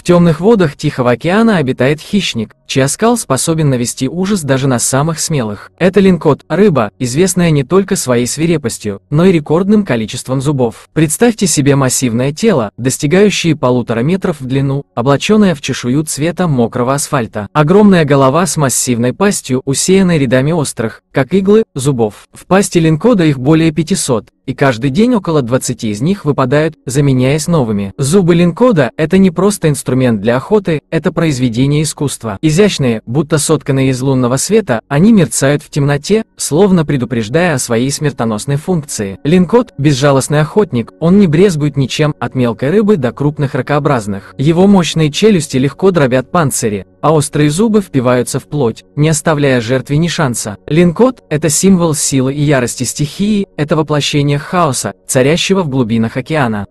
В темных водах Тихого океана обитает хищник, чья скал способен навести ужас даже на самых смелых. Это линкот, рыба, известная не только своей свирепостью, но и рекордным количеством зубов. Представьте себе массивное тело, достигающее полутора метров в длину, облаченное в чешую цвета мокрого асфальта. Огромная голова с массивной пастью, усеянной рядами острых, как иглы, зубов. В пасти линкода их более 500, и каждый день около 20 из них выпадают, заменяясь новыми. Зубы линкода – это не просто инструмент для охоты, это произведение искусства. Изящные, будто сотканные из лунного света, они мерцают в темноте, словно предупреждая о своей смертоносной функции. Линкод – безжалостный охотник, он не брезгует ничем, от мелкой рыбы до крупных ракообразных. Его мощные челюсти легко дробят панцири, а острые зубы впиваются в плоть, не оставляя жертве ни шанса. Линкот – это символ силы и ярости стихии, это воплощение хаоса, царящего в глубинах океана.